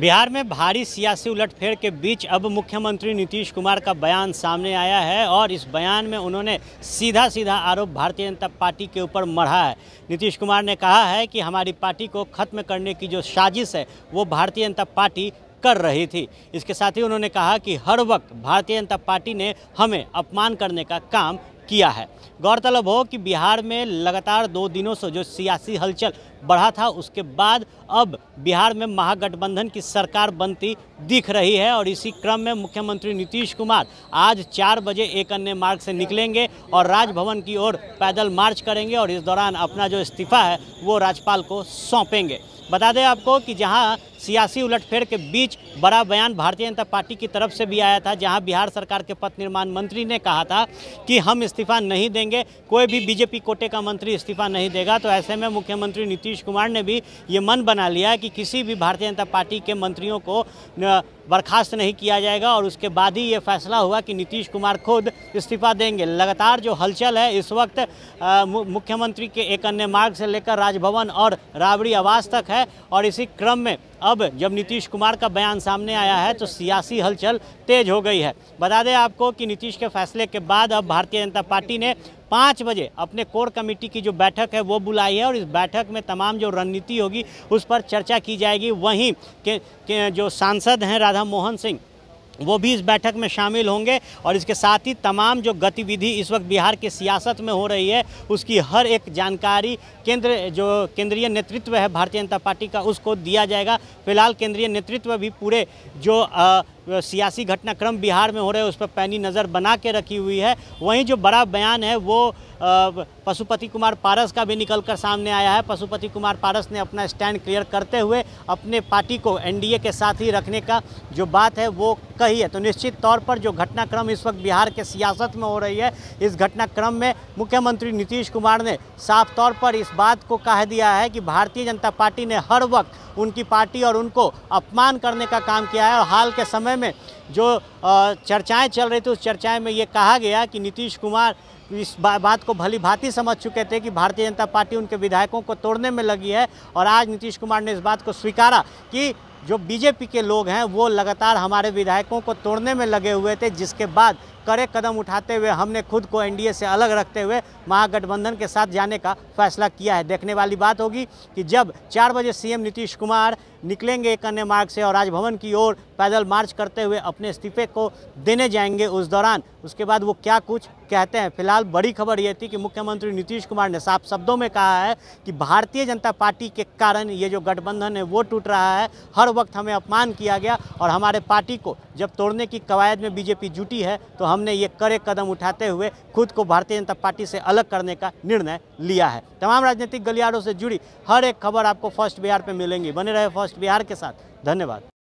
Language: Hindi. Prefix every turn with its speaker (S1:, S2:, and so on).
S1: बिहार में भारी सियासी उलटफेर के बीच अब मुख्यमंत्री नीतीश कुमार का बयान सामने आया है और इस बयान में उन्होंने सीधा सीधा आरोप भारतीय जनता पार्टी के ऊपर मढ़ा है नीतीश कुमार ने कहा है कि हमारी पार्टी को खत्म करने की जो साजिश है वो भारतीय जनता पार्टी कर रही थी इसके साथ ही उन्होंने कहा कि हर वक्त भारतीय जनता पार्टी ने हमें अपमान करने का काम किया है गौरतलब हो कि बिहार में लगातार दो दिनों से जो सियासी हलचल बढ़ा था उसके बाद अब बिहार में महागठबंधन की सरकार बनती दिख रही है और इसी क्रम में मुख्यमंत्री नीतीश कुमार आज चार बजे एक अन्य मार्ग से निकलेंगे और राजभवन की ओर पैदल मार्च करेंगे और इस दौरान अपना जो इस्तीफा है वो राज्यपाल को सौंपेंगे बता दें आपको कि जहां सियासी उलटफेर के बीच बड़ा बयान भारतीय जनता पार्टी की तरफ से भी आया था जहां बिहार सरकार के पथ निर्माण मंत्री ने कहा था कि हम इस्तीफा नहीं देंगे कोई भी बीजेपी कोटे का मंत्री इस्तीफा नहीं देगा तो ऐसे में मुख्यमंत्री नीतीश नीतीश कुमार ने भी ये मन बना लिया कि किसी भी भारतीय जनता पार्टी के मंत्रियों को बर्खास्त नहीं किया जाएगा और उसके बाद ही ये फैसला हुआ कि नीतीश कुमार खुद इस्तीफा देंगे लगातार जो हलचल है इस वक्त मुख्यमंत्री के एक अन्य मार्ग से लेकर राजभवन और राबड़ी आवास तक है और इसी क्रम में अब जब नीतीश कुमार का बयान सामने आया है तो सियासी हलचल तेज हो गई है बता दें आपको कि नीतीश के फैसले के बाद अब भारतीय जनता पार्टी ने पाँच बजे अपने कोर कमेटी की जो बैठक है वो बुलाई है और इस बैठक में तमाम जो रणनीति होगी उस पर चर्चा की जाएगी वहीं के, के जो सांसद हैं राधा मोहन सिंह वो भी इस बैठक में शामिल होंगे और इसके साथ ही तमाम जो गतिविधि इस वक्त बिहार के सियासत में हो रही है उसकी हर एक जानकारी केंद्र जो केंद्रीय नेतृत्व है भारतीय जनता पार्टी का उसको दिया जाएगा फिलहाल केंद्रीय नेतृत्व भी पूरे जो आ, सियासी घटनाक्रम बिहार में हो रहे हैं उस पर पैनी नज़र बना के रखी हुई है वहीं जो बड़ा बयान है वो पशुपति कुमार पारस का भी निकल कर सामने आया है पशुपति कुमार पारस ने अपना स्टैंड क्लियर करते हुए अपने पार्टी को एनडीए के साथ ही रखने का जो बात है वो कही है तो निश्चित तौर पर जो घटनाक्रम इस वक्त बिहार के सियासत में हो रही है इस घटनाक्रम में मुख्यमंत्री नीतीश कुमार ने साफ तौर पर इस बात को कह दिया है कि भारतीय जनता पार्टी ने हर वक्त उनकी पार्टी और उनको अपमान करने का काम किया है और हाल के समय समय में जो चर्चाएं चल रही थी उस चर्चाएं में ये कहा गया कि नीतीश कुमार इस बा, बात को भली भांति समझ चुके थे कि भारतीय जनता पार्टी उनके विधायकों को तोड़ने में लगी है और आज नीतीश कुमार ने इस बात को स्वीकारा कि जो बीजेपी के लोग हैं वो लगातार हमारे विधायकों को तोड़ने में लगे हुए थे जिसके बाद कड़े कदम उठाते हुए हमने खुद को एनडीए से अलग रखते हुए महागठबंधन के साथ जाने का फैसला किया है देखने वाली बात होगी कि जब चार बजे सीएम नीतीश कुमार निकलेंगे एक अन्य मार्ग से और राजभवन की ओर पैदल मार्च करते हुए अपने इस्तीफे को देने जाएंगे उस दौरान उसके बाद वो क्या कुछ कहते हैं फिलहाल बड़ी खबर ये थी कि मुख्यमंत्री नीतीश कुमार ने साफ शब्दों में कहा है कि भारतीय जनता पार्टी के कारण ये जो गठबंधन है वो टूट रहा है हर वक्त हमें अपमान किया गया और हमारे पार्टी को जब तोड़ने की कवायद में बीजेपी जुटी है तो हमने ये कड़े कदम उठाते हुए खुद को भारतीय जनता पार्टी से अलग करने का निर्णय लिया है तमाम राजनीतिक गलियारों से जुड़ी हर एक खबर आपको फर्स्ट बिहार पर मिलेंगी बने रहे फर्स्ट वेस्ट बिहार के साथ धन्यवाद